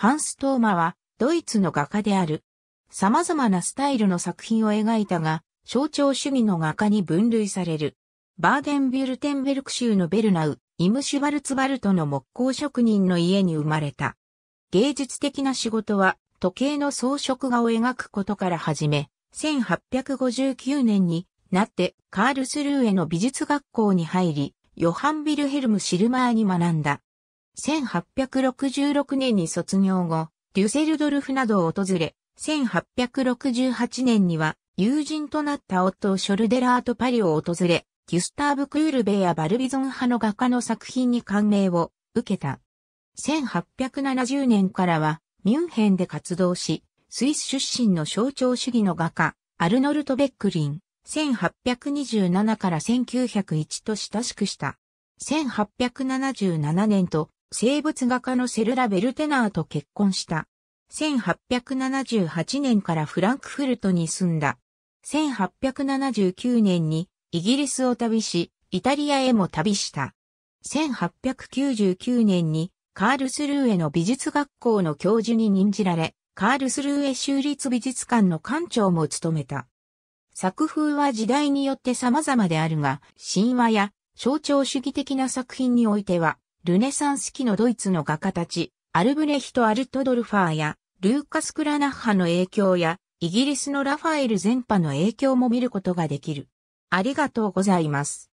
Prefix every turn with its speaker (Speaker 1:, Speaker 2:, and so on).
Speaker 1: ハ
Speaker 2: ンス・トーマはドイツの画家である。様々なスタイルの作品を描いたが、象徴主義の画家に分類される。バーデンビュルテンベルク州のベルナウ、イムシュバルツバルトの木工職人の家に生まれた。芸術的な仕事は時計の装飾画を描くことから始め、1859年になってカールスルーへの美術学校に入り、ヨハン・ビルヘルム・シルマーに学んだ。1866年に卒業後、デュセルドルフなどを訪れ、1868年には友人となった夫ショルデラートパリを訪れ、ギュスターブ・クールベやバルビゾン派の画家の作品に感銘を受けた。1870年からはミュンヘンで活動し、スイス出身の象徴主義の画家、アルノルト・ベックリン、1827から1901と親しくした。1877年と生物画家のセルラ・ベルテナーと結婚した。1878年からフランクフルトに住んだ。1879年にイギリスを旅し、イタリアへも旅した。1899年にカールスルーエの美術学校の教授に任じられ、カールスルーエ州立美術館の館長も務めた。作風は時代によって様々であるが、神話や象徴主義的な作品においては、ルネサンス期のドイツの画家たち、アルブレヒト・アルトドルファーや、ルーカス・クラナッハの影響や、イギリスのラファエル全パの影響も見ることができる。ありがとうございます。